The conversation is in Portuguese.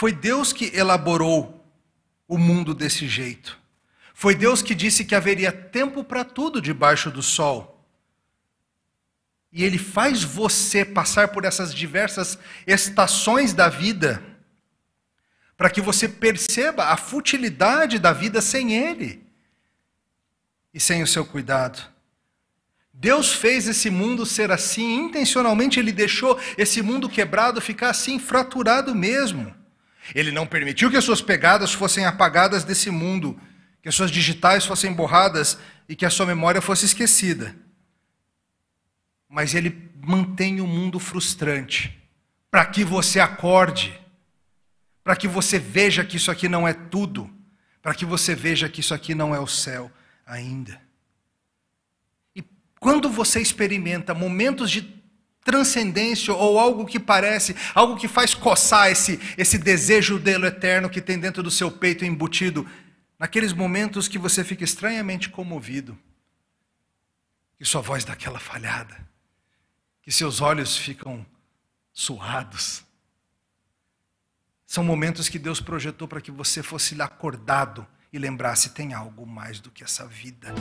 Foi Deus que elaborou o mundo desse jeito. Foi Deus que disse que haveria tempo para tudo debaixo do sol. E Ele faz você passar por essas diversas estações da vida, para que você perceba a futilidade da vida sem Ele e sem o seu cuidado. Deus fez esse mundo ser assim, intencionalmente Ele deixou esse mundo quebrado ficar assim, fraturado mesmo. Ele não permitiu que as suas pegadas fossem apagadas desse mundo, que as suas digitais fossem borradas e que a sua memória fosse esquecida. Mas ele mantém o um mundo frustrante para que você acorde, para que você veja que isso aqui não é tudo, para que você veja que isso aqui não é o céu ainda. E quando você experimenta momentos de transcendência ou algo que parece, algo que faz coçar esse, esse desejo dele eterno que tem dentro do seu peito embutido, naqueles momentos que você fica estranhamente comovido, que sua voz dá aquela falhada, que seus olhos ficam suados. São momentos que Deus projetou para que você fosse acordado e lembrasse: tem algo mais do que essa vida.